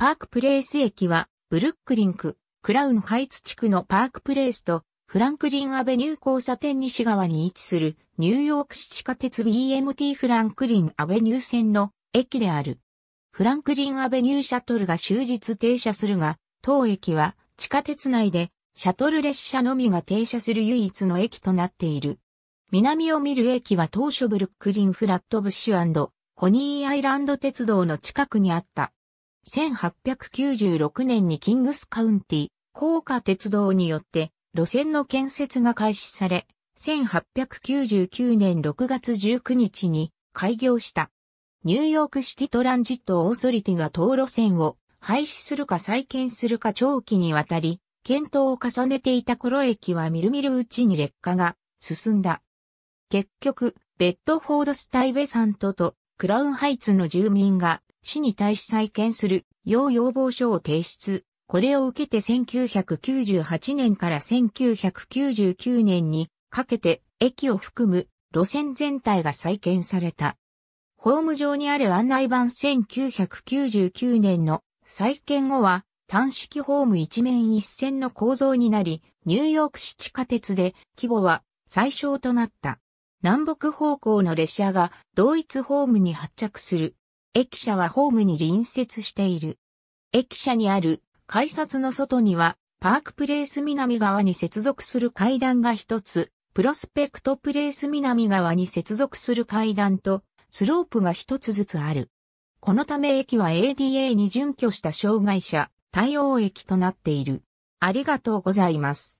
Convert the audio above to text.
パークプレイス駅は、ブルックリンク、クラウンハイツ地区のパークプレイスと、フランクリンアベニュー交差点西側に位置する、ニューヨーク市地下鉄 BMT フランクリンアベニュー線の駅である。フランクリンアベニューシャトルが終日停車するが、当駅は地下鉄内でシャトル列車のみが停車する唯一の駅となっている。南を見る駅は当初ブルックリンフラットブッシュコニーアイランド鉄道の近くにあった。1896年にキングスカウンティ、高架鉄道によって路線の建設が開始され、1899年6月19日に開業した。ニューヨークシティトランジットオーソリティが当路線を廃止するか再建するか長期にわたり、検討を重ねていた頃駅はみるみるうちに劣化が進んだ。結局、ベッドフォードスタイベサントとクラウンハイツの住民が市に対し再建する要要望書を提出。これを受けて1998年から1999年にかけて駅を含む路線全体が再建された。ホーム上にある案内板1999年の再建後は単式ホーム一面一線の構造になり、ニューヨーク市地下鉄で規模は最小となった。南北方向の列車が同一ホームに発着する駅舎はホームに隣接している。駅舎にある改札の外には、パークプレイス南側に接続する階段が一つ、プロスペクトプレイス南側に接続する階段と、スロープが一つずつある。このため駅は ADA に準拠した障害者対応駅となっている。ありがとうございます。